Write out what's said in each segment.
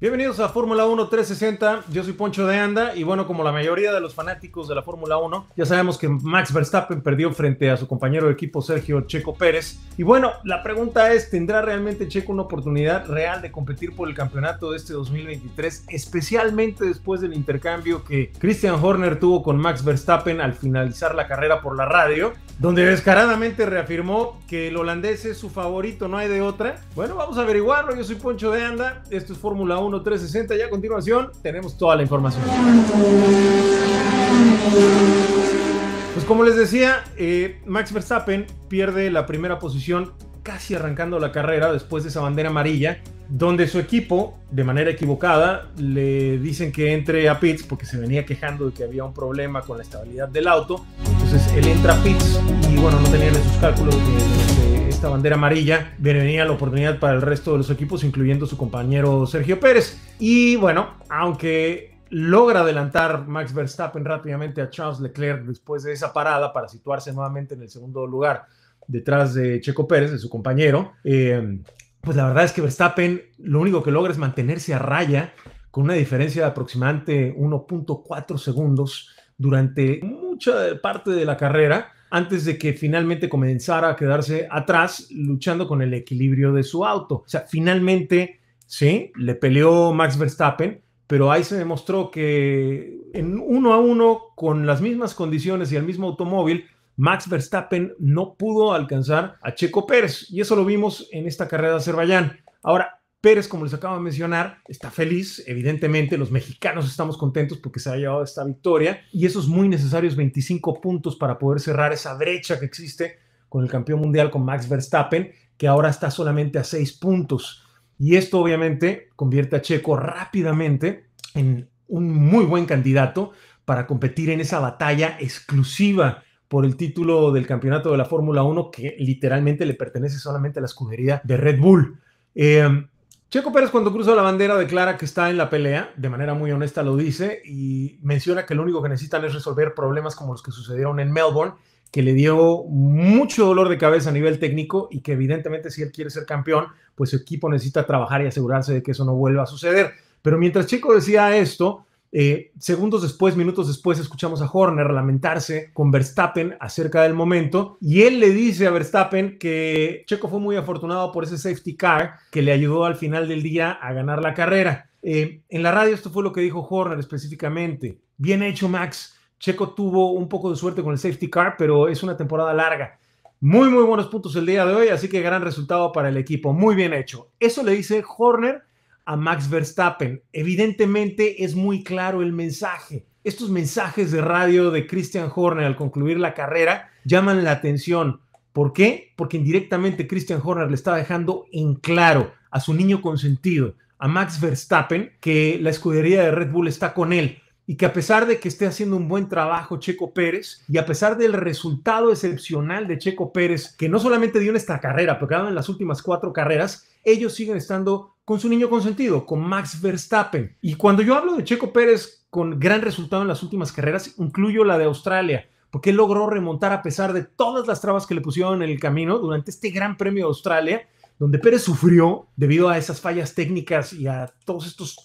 Bienvenidos a Fórmula 1 360, yo soy Poncho de Anda y bueno, como la mayoría de los fanáticos de la Fórmula 1, ya sabemos que Max Verstappen perdió frente a su compañero de equipo Sergio Checo Pérez. Y bueno, la pregunta es, ¿tendrá realmente Checo una oportunidad real de competir por el campeonato de este 2023, especialmente después del intercambio que Christian Horner tuvo con Max Verstappen al finalizar la carrera por la radio, donde descaradamente reafirmó que el holandés es su favorito, no hay de otra? Bueno, vamos a averiguarlo, yo soy Poncho de Anda, esto es Fórmula 1. 1.360 y a continuación tenemos toda la información. Pues como les decía, eh, Max Verstappen pierde la primera posición casi arrancando la carrera después de esa bandera amarilla, donde su equipo, de manera equivocada, le dicen que entre a pits porque se venía quejando de que había un problema con la estabilidad del auto. Entonces él entra a pits y bueno, no tenía en sus cálculos de, esta bandera amarilla. Venía la oportunidad para el resto de los equipos, incluyendo su compañero Sergio Pérez. Y bueno, aunque logra adelantar Max Verstappen rápidamente a Charles Leclerc después de esa parada para situarse nuevamente en el segundo lugar detrás de Checo Pérez, de su compañero. Eh, pues la verdad es que Verstappen lo único que logra es mantenerse a raya con una diferencia de aproximadamente 1.4 segundos durante mucha parte de la carrera antes de que finalmente comenzara a quedarse atrás luchando con el equilibrio de su auto. O sea, finalmente, sí, le peleó Max Verstappen, pero ahí se demostró que en uno a uno, con las mismas condiciones y el mismo automóvil, Max Verstappen no pudo alcanzar a Checo Pérez. Y eso lo vimos en esta carrera de Azerbaiyán. Ahora, Pérez, como les acabo de mencionar, está feliz, evidentemente los mexicanos estamos contentos porque se ha llevado esta victoria y esos muy necesarios 25 puntos para poder cerrar esa brecha que existe con el campeón mundial, con Max Verstappen, que ahora está solamente a 6 puntos. Y esto obviamente convierte a Checo rápidamente en un muy buen candidato para competir en esa batalla exclusiva por el título del campeonato de la Fórmula 1 que literalmente le pertenece solamente a la escudería de Red Bull. Eh, Checo Pérez cuando cruza la bandera declara que está en la pelea, de manera muy honesta lo dice, y menciona que lo único que necesitan es resolver problemas como los que sucedieron en Melbourne, que le dio mucho dolor de cabeza a nivel técnico y que evidentemente si él quiere ser campeón, pues su equipo necesita trabajar y asegurarse de que eso no vuelva a suceder. Pero mientras Checo decía esto, eh, segundos después, minutos después, escuchamos a Horner lamentarse con Verstappen acerca del momento y él le dice a Verstappen que Checo fue muy afortunado por ese safety car que le ayudó al final del día a ganar la carrera. Eh, en la radio esto fue lo que dijo Horner específicamente. Bien hecho, Max. Checo tuvo un poco de suerte con el safety car, pero es una temporada larga. Muy, muy buenos puntos el día de hoy, así que gran resultado para el equipo. Muy bien hecho. Eso le dice Horner a Max Verstappen. Evidentemente es muy claro el mensaje. Estos mensajes de radio de Christian Horner al concluir la carrera llaman la atención. ¿Por qué? Porque indirectamente Christian Horner le está dejando en claro a su niño consentido, a Max Verstappen, que la escudería de Red Bull está con él y que a pesar de que esté haciendo un buen trabajo Checo Pérez y a pesar del resultado excepcional de Checo Pérez, que no solamente dio en esta carrera, pero que en las últimas cuatro carreras, ellos siguen estando con su niño consentido, con Max Verstappen. Y cuando yo hablo de Checo Pérez con gran resultado en las últimas carreras, incluyo la de Australia, porque él logró remontar a pesar de todas las trabas que le pusieron en el camino durante este Gran Premio de Australia, donde Pérez sufrió debido a esas fallas técnicas y a todos estos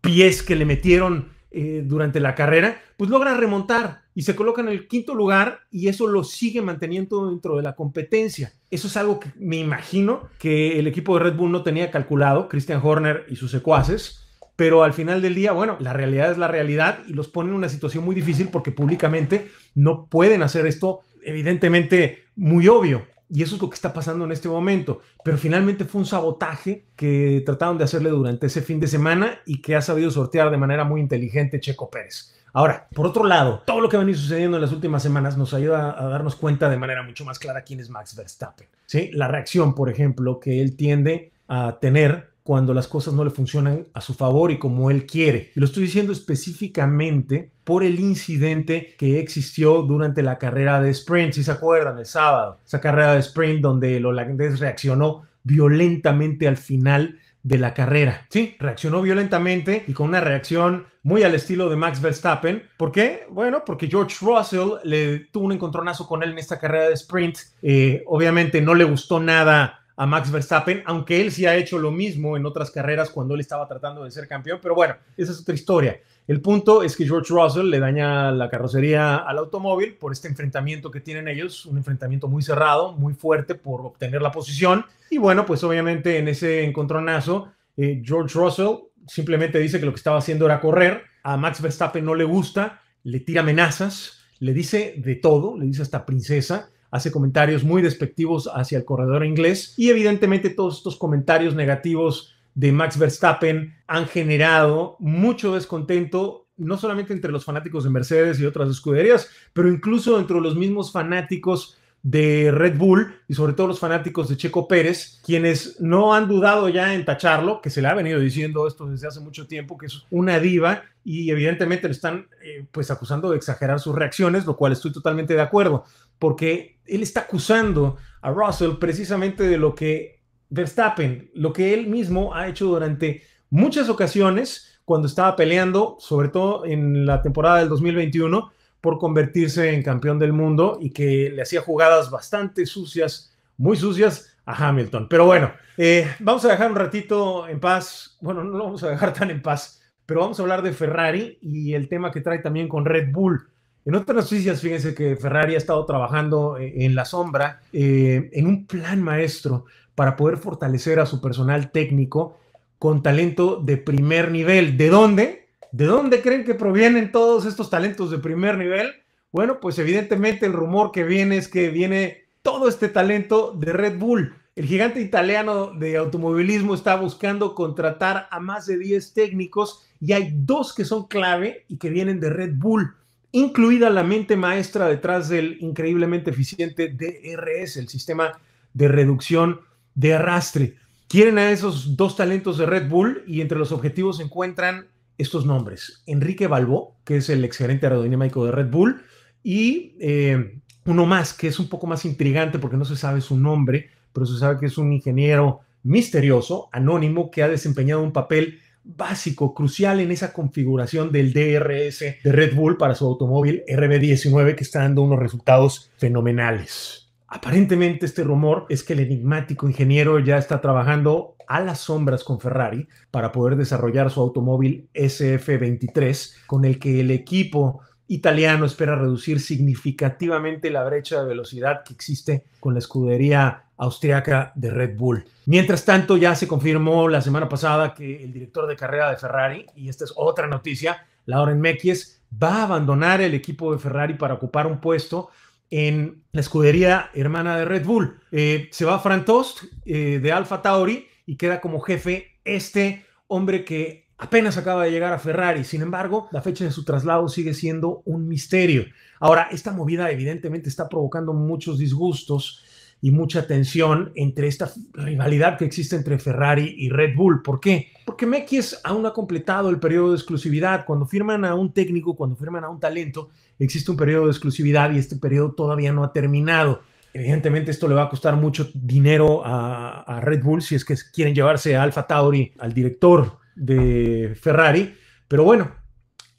pies que le metieron eh, durante la carrera, pues logra remontar y se coloca en el quinto lugar y eso lo sigue manteniendo dentro de la competencia. Eso es algo que me imagino que el equipo de Red Bull no tenía calculado, Christian Horner y sus secuaces, pero al final del día, bueno, la realidad es la realidad y los pone en una situación muy difícil porque públicamente no pueden hacer esto evidentemente muy obvio. Y eso es lo que está pasando en este momento. Pero finalmente fue un sabotaje que trataron de hacerle durante ese fin de semana y que ha sabido sortear de manera muy inteligente Checo Pérez. Ahora, por otro lado, todo lo que ha venido sucediendo en las últimas semanas nos ayuda a darnos cuenta de manera mucho más clara quién es Max Verstappen. ¿sí? La reacción, por ejemplo, que él tiende a tener cuando las cosas no le funcionan a su favor y como él quiere. Y lo estoy diciendo específicamente por el incidente que existió durante la carrera de sprint, si se acuerdan, el sábado, esa carrera de sprint donde el holandés reaccionó violentamente al final de la carrera. Sí, reaccionó violentamente y con una reacción muy al estilo de Max Verstappen. ¿Por qué? Bueno, porque George Russell le tuvo un encontronazo con él en esta carrera de sprint. Eh, obviamente no le gustó nada a Max Verstappen, aunque él sí ha hecho lo mismo en otras carreras cuando él estaba tratando de ser campeón, pero bueno, esa es otra historia. El punto es que George Russell le daña la carrocería al automóvil por este enfrentamiento que tienen ellos, un enfrentamiento muy cerrado, muy fuerte por obtener la posición. Y bueno, pues obviamente en ese encontronazo, eh, George Russell simplemente dice que lo que estaba haciendo era correr, a Max Verstappen no le gusta, le tira amenazas, le dice de todo, le dice hasta princesa hace comentarios muy despectivos hacia el corredor inglés y evidentemente todos estos comentarios negativos de Max Verstappen han generado mucho descontento no solamente entre los fanáticos de Mercedes y otras escuderías, pero incluso entre los mismos fanáticos de Red Bull y sobre todo los fanáticos de Checo Pérez, quienes no han dudado ya en tacharlo, que se le ha venido diciendo esto desde hace mucho tiempo, que es una diva y evidentemente le están eh, pues acusando de exagerar sus reacciones, lo cual estoy totalmente de acuerdo porque él está acusando a Russell precisamente de lo que Verstappen, lo que él mismo ha hecho durante muchas ocasiones cuando estaba peleando, sobre todo en la temporada del 2021, por convertirse en campeón del mundo y que le hacía jugadas bastante sucias, muy sucias a Hamilton. Pero bueno, eh, vamos a dejar un ratito en paz, bueno, no lo vamos a dejar tan en paz, pero vamos a hablar de Ferrari y el tema que trae también con Red Bull. En otras noticias, fíjense que Ferrari ha estado trabajando eh, en la sombra eh, en un plan maestro para poder fortalecer a su personal técnico con talento de primer nivel. ¿De dónde? ¿De dónde creen que provienen todos estos talentos de primer nivel? Bueno, pues evidentemente el rumor que viene es que viene todo este talento de Red Bull. El gigante italiano de automovilismo está buscando contratar a más de 10 técnicos y hay dos que son clave y que vienen de Red Bull incluida la mente maestra detrás del increíblemente eficiente DRS, el sistema de reducción de arrastre. Quieren a esos dos talentos de Red Bull y entre los objetivos se encuentran estos nombres. Enrique Balbo, que es el excelente aerodinámico de Red Bull, y eh, uno más, que es un poco más intrigante porque no se sabe su nombre, pero se sabe que es un ingeniero misterioso, anónimo, que ha desempeñado un papel básico, crucial en esa configuración del DRS de Red Bull para su automóvil RB19 que está dando unos resultados fenomenales. Aparentemente este rumor es que el enigmático ingeniero ya está trabajando a las sombras con Ferrari para poder desarrollar su automóvil SF23 con el que el equipo italiano espera reducir significativamente la brecha de velocidad que existe con la escudería austriaca de Red Bull. Mientras tanto, ya se confirmó la semana pasada que el director de carrera de Ferrari, y esta es otra noticia, Lauren Mekies, va a abandonar el equipo de Ferrari para ocupar un puesto en la escudería hermana de Red Bull. Eh, se va Fran Tost eh, de Alfa Tauri y queda como jefe este hombre que apenas acaba de llegar a Ferrari. Sin embargo, la fecha de su traslado sigue siendo un misterio. Ahora, esta movida evidentemente está provocando muchos disgustos y mucha tensión entre esta rivalidad que existe entre Ferrari y Red Bull. ¿Por qué? Porque Mekis aún ha completado el periodo de exclusividad. Cuando firman a un técnico, cuando firman a un talento, existe un periodo de exclusividad y este periodo todavía no ha terminado. Evidentemente esto le va a costar mucho dinero a, a Red Bull si es que quieren llevarse a Alfa Tauri al director de Ferrari. Pero bueno,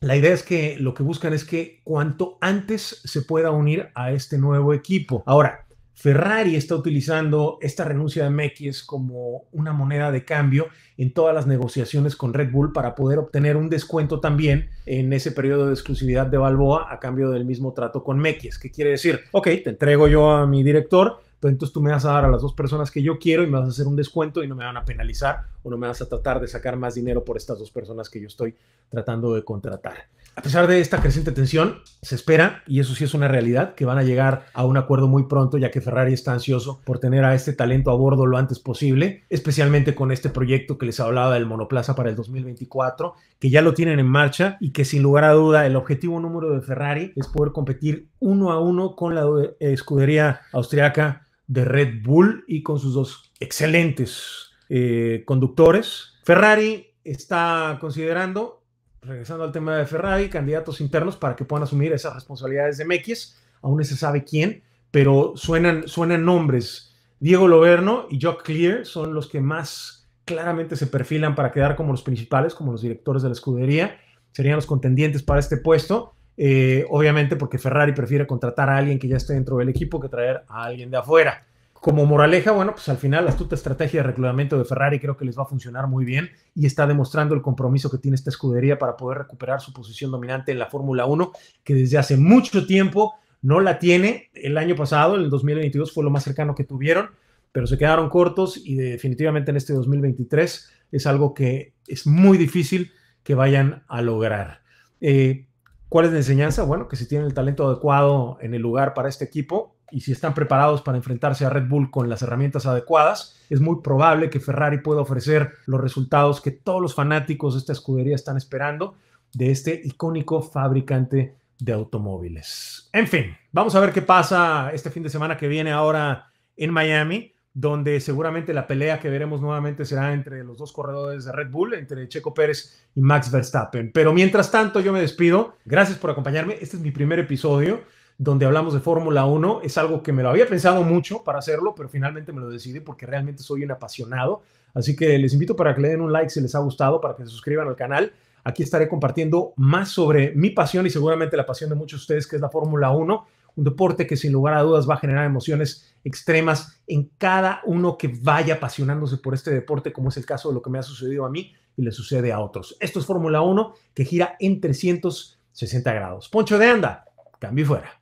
la idea es que lo que buscan es que cuanto antes se pueda unir a este nuevo equipo. Ahora, Ferrari está utilizando esta renuncia de Mekies como una moneda de cambio en todas las negociaciones con Red Bull para poder obtener un descuento también en ese periodo de exclusividad de Balboa a cambio del mismo trato con Mekies. ¿Qué quiere decir? Ok, te entrego yo a mi director, entonces tú me vas a dar a las dos personas que yo quiero y me vas a hacer un descuento y no me van a penalizar o no me vas a tratar de sacar más dinero por estas dos personas que yo estoy tratando de contratar. A pesar de esta creciente tensión, se espera, y eso sí es una realidad, que van a llegar a un acuerdo muy pronto, ya que Ferrari está ansioso por tener a este talento a bordo lo antes posible, especialmente con este proyecto que les hablaba del monoplaza para el 2024, que ya lo tienen en marcha y que sin lugar a duda el objetivo número de Ferrari es poder competir uno a uno con la eh, escudería austriaca de Red Bull y con sus dos excelentes eh, conductores. Ferrari está considerando regresando al tema de Ferrari, candidatos internos para que puedan asumir esas responsabilidades de Mekis, Aún no se sabe quién, pero suenan, suenan nombres. Diego Loberno y Jock Clear son los que más claramente se perfilan para quedar como los principales, como los directores de la escudería. Serían los contendientes para este puesto. Eh, obviamente porque Ferrari prefiere contratar a alguien que ya esté dentro del equipo que traer a alguien de afuera. Como moraleja, bueno, pues al final la astuta estrategia de reclutamiento de Ferrari creo que les va a funcionar muy bien y está demostrando el compromiso que tiene esta escudería para poder recuperar su posición dominante en la Fórmula 1, que desde hace mucho tiempo no la tiene. El año pasado, en el 2022, fue lo más cercano que tuvieron, pero se quedaron cortos y definitivamente en este 2023 es algo que es muy difícil que vayan a lograr. Eh, ¿Cuál es la enseñanza? Bueno, que si tienen el talento adecuado en el lugar para este equipo, y si están preparados para enfrentarse a Red Bull con las herramientas adecuadas, es muy probable que Ferrari pueda ofrecer los resultados que todos los fanáticos de esta escudería están esperando de este icónico fabricante de automóviles. En fin, vamos a ver qué pasa este fin de semana que viene ahora en Miami, donde seguramente la pelea que veremos nuevamente será entre los dos corredores de Red Bull, entre Checo Pérez y Max Verstappen. Pero mientras tanto, yo me despido. Gracias por acompañarme. Este es mi primer episodio donde hablamos de Fórmula 1. Es algo que me lo había pensado mucho para hacerlo, pero finalmente me lo decidí porque realmente soy un apasionado. Así que les invito para que le den un like si les ha gustado, para que se suscriban al canal. Aquí estaré compartiendo más sobre mi pasión y seguramente la pasión de muchos de ustedes, que es la Fórmula 1, un deporte que sin lugar a dudas va a generar emociones extremas en cada uno que vaya apasionándose por este deporte, como es el caso de lo que me ha sucedido a mí y le sucede a otros. Esto es Fórmula 1 que gira en 360 grados. Poncho de anda, cambio fuera.